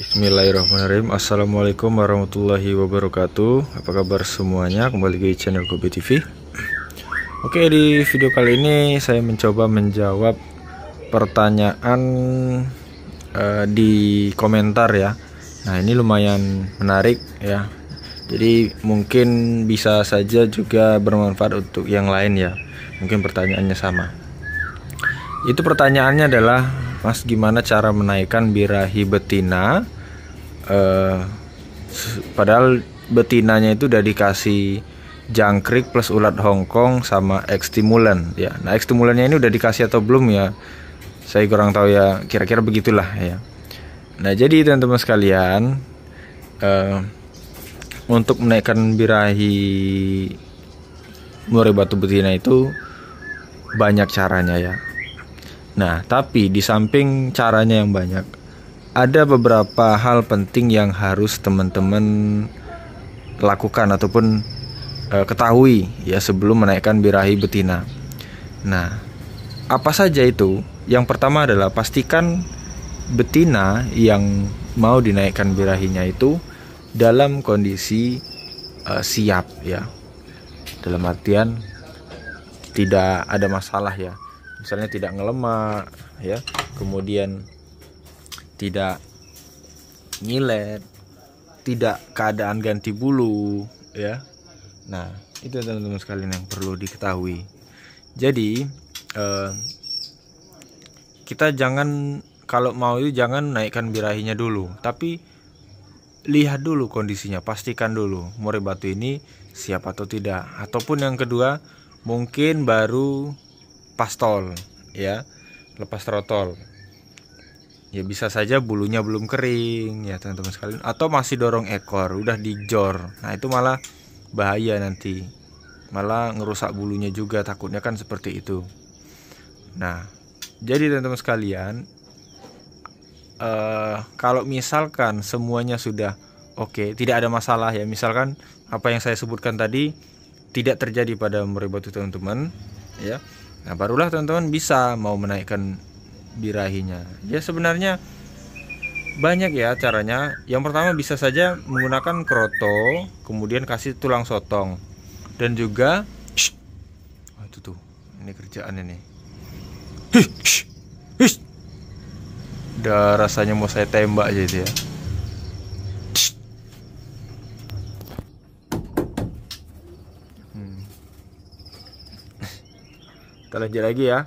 Bismillahirrahmanirrahim Assalamualaikum warahmatullahi wabarakatuh Apa kabar semuanya Kembali ke channel Kobe TV Oke di video kali ini Saya mencoba menjawab Pertanyaan uh, Di komentar ya Nah ini lumayan menarik ya Jadi mungkin Bisa saja juga bermanfaat Untuk yang lain ya Mungkin pertanyaannya sama Itu pertanyaannya adalah Mas gimana cara menaikkan birahi betina eh, padahal betinanya itu udah dikasih jangkrik plus ulat Hongkong sama ekstimulan ya. Nah ekstimulannya ini udah dikasih atau belum ya? Saya kurang tahu ya. Kira-kira begitulah ya. Nah jadi teman-teman sekalian eh, untuk menaikkan birahi murai batu betina itu banyak caranya ya. Nah, tapi di samping caranya yang banyak, ada beberapa hal penting yang harus teman-teman lakukan ataupun e, ketahui ya sebelum menaikkan birahi betina. Nah, apa saja itu? Yang pertama adalah pastikan betina yang mau dinaikkan birahinya itu dalam kondisi e, siap ya. Dalam artian tidak ada masalah ya misalnya tidak ngelemak ya kemudian tidak nyilet tidak keadaan ganti bulu ya nah itu teman-teman sekalian yang perlu diketahui jadi eh, kita jangan kalau mau itu jangan naikkan birahinya dulu tapi lihat dulu kondisinya pastikan dulu murai batu ini siap atau tidak ataupun yang kedua mungkin baru lepas tol ya lepas trotol ya bisa saja bulunya belum kering ya teman-teman sekalian atau masih dorong ekor udah dijor nah itu malah bahaya nanti malah ngerusak bulunya juga takutnya kan seperti itu nah jadi teman-teman sekalian uh, kalau misalkan semuanya sudah oke okay, tidak ada masalah ya misalkan apa yang saya sebutkan tadi tidak terjadi pada itu teman-teman ya Nah, barulah teman-teman bisa mau menaikkan birahinya. Ya sebenarnya banyak ya caranya. Yang pertama bisa saja menggunakan kroto, kemudian kasih tulang sotong. Dan juga oh, itu tuh. Ini kerjaan ini. udah rasanya mau saya tembak aja itu ya. challenge lagi ya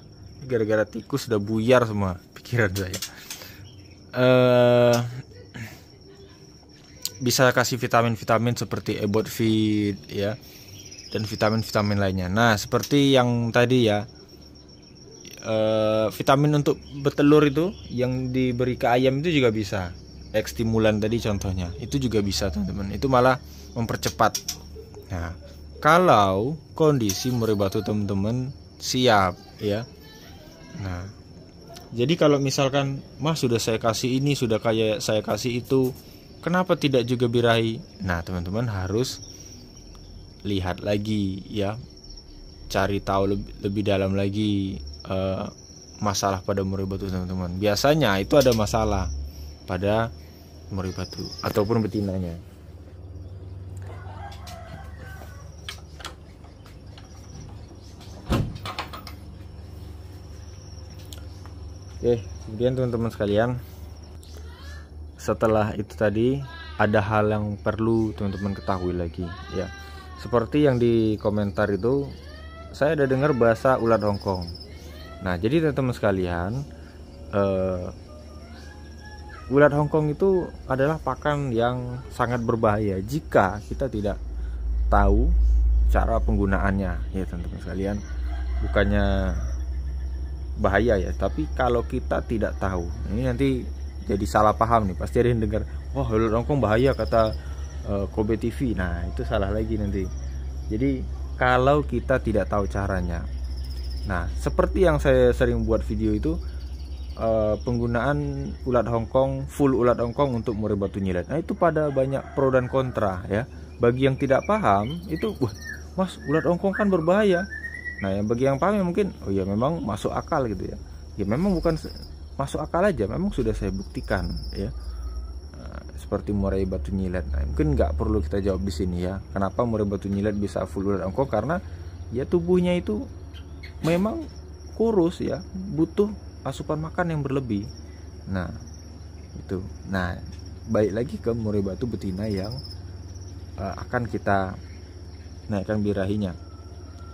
gara-gara tikus udah buyar semua pikiran saya uh, bisa kasih vitamin-vitamin seperti ebot feed ya dan vitamin-vitamin lainnya nah seperti yang tadi ya uh, vitamin untuk bertelur itu yang diberi ke ayam itu juga bisa ekstimulan tadi contohnya itu juga bisa teman-teman itu malah mempercepat nah kalau kondisi murai batu teman-teman siap ya nah jadi kalau misalkan mah sudah saya kasih ini sudah kayak saya kasih itu kenapa tidak juga birahi nah teman-teman harus lihat lagi ya cari tahu lebih, lebih dalam lagi uh, masalah pada murid batu teman-teman biasanya itu ada masalah pada murid batu ataupun betinanya Oke, kemudian teman-teman sekalian, setelah itu tadi ada hal yang perlu teman-teman ketahui lagi ya. Seperti yang di komentar itu, saya ada dengar bahasa ulat Hongkong. Nah, jadi teman-teman sekalian, uh, eh, ulat Hongkong itu adalah pakan yang sangat berbahaya jika kita tidak tahu cara penggunaannya ya teman-teman sekalian. Bukannya bahaya ya tapi kalau kita tidak tahu ini nanti jadi salah paham nih pasti ada yang dengar wah oh, Hongkong bahaya kata uh, Kobe TV nah itu salah lagi nanti jadi kalau kita tidak tahu caranya nah seperti yang saya sering buat video itu uh, penggunaan ulat Hongkong full ulat Hongkong untuk murai batu nyilet nah itu pada banyak pro dan kontra ya bagi yang tidak paham itu wah mas ulat Hongkong kan berbahaya nah yang bagi yang paham ya mungkin oh ya memang masuk akal gitu ya ya memang bukan masuk akal aja memang sudah saya buktikan ya eh, seperti murai batu nyilet. Nah, mungkin nggak perlu kita jawab di sini ya. Kenapa murai batu nyilet bisa full urat engkau? Karena ya tubuhnya itu memang kurus ya, butuh asupan makan yang berlebih. Nah, itu. Nah, baik lagi ke murai batu betina yang uh, akan kita naikkan birahinya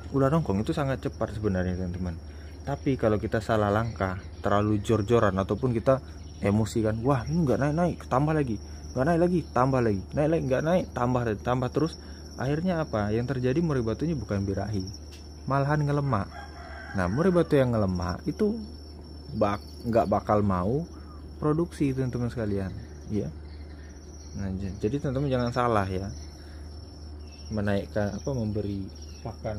ular ronggong itu sangat cepat sebenarnya teman-teman tapi kalau kita salah langkah terlalu jor-joran ataupun kita emosi kan wah ini nggak naik naik tambah lagi nggak naik lagi tambah lagi naik lagi nggak naik tambah tambah terus akhirnya apa yang terjadi murai batunya bukan birahi malahan ngelemak nah murai batu yang ngelemak itu bak nggak bakal mau produksi teman-teman sekalian ya nah jadi teman-teman jangan salah ya menaikkan apa memberi pakan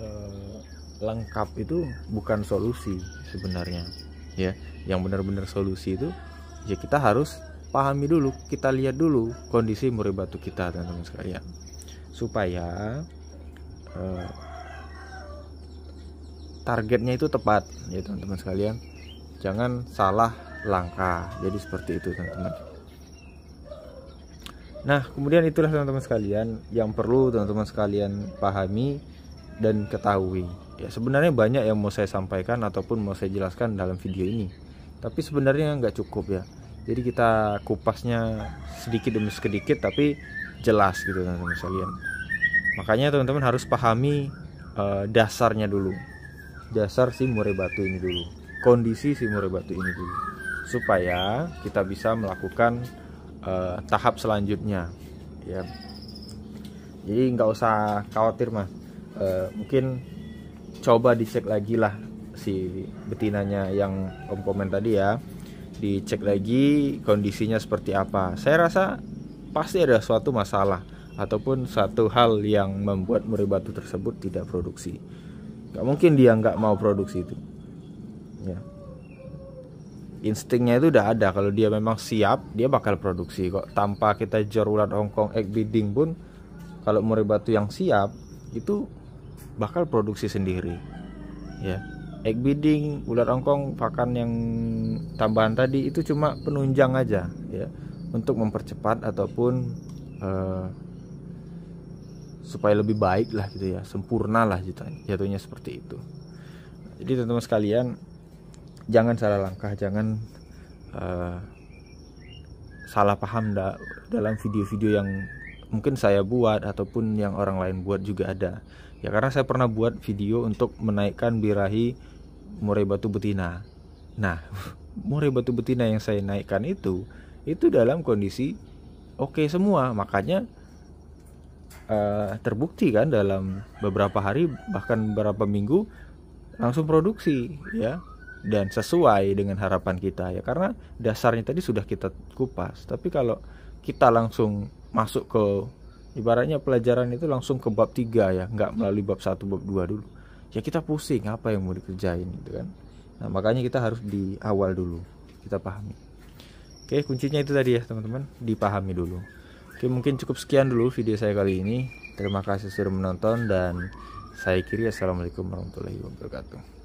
Eh, lengkap itu bukan solusi sebenarnya ya yang benar-benar solusi itu ya kita harus pahami dulu kita lihat dulu kondisi murid batu kita teman-teman sekalian supaya eh, targetnya itu tepat ya teman-teman sekalian jangan salah langkah jadi seperti itu teman-teman nah kemudian itulah teman-teman sekalian yang perlu teman-teman sekalian pahami dan ketahui. Ya, sebenarnya banyak yang mau saya sampaikan ataupun mau saya jelaskan dalam video ini. Tapi sebenarnya nggak cukup ya. Jadi kita kupasnya sedikit demi sedikit tapi jelas gitu teman-teman sekalian. Makanya teman-teman harus pahami uh, dasarnya dulu. Dasar si murai batu ini dulu. Kondisi si murai batu ini dulu. Supaya kita bisa melakukan uh, tahap selanjutnya ya. Jadi nggak usah khawatir mah Eh, mungkin coba dicek lagi lah si betinanya yang om komen tadi ya dicek lagi kondisinya seperti apa saya rasa pasti ada suatu masalah ataupun satu hal yang membuat murai batu tersebut tidak produksi nggak mungkin dia nggak mau produksi itu ya instingnya itu udah ada kalau dia memang siap dia bakal produksi kok tanpa kita jor ulat Hongkong egg bidding pun kalau murai batu yang siap itu bakal produksi sendiri ya egg bidding ular ongkong pakan yang tambahan tadi itu cuma penunjang aja ya untuk mempercepat ataupun uh, supaya lebih baik lah gitu ya sempurna lah jatuhnya, gitu, jatuhnya seperti itu jadi teman-teman sekalian jangan salah langkah jangan uh, salah paham da dalam video-video yang mungkin saya buat ataupun yang orang lain buat juga ada ya karena saya pernah buat video untuk menaikkan birahi murai batu betina nah murai batu betina yang saya naikkan itu itu dalam kondisi oke okay semua makanya uh, terbukti kan dalam beberapa hari bahkan beberapa minggu langsung produksi ya dan sesuai dengan harapan kita ya karena dasarnya tadi sudah kita kupas tapi kalau kita langsung masuk ke ibaratnya pelajaran itu langsung ke bab 3 ya nggak melalui bab 1 bab 2 dulu ya kita pusing apa yang mau dikerjain gitu kan nah makanya kita harus di awal dulu kita pahami oke kuncinya itu tadi ya teman-teman dipahami dulu oke mungkin cukup sekian dulu video saya kali ini terima kasih sudah menonton dan saya kiri assalamualaikum warahmatullahi wabarakatuh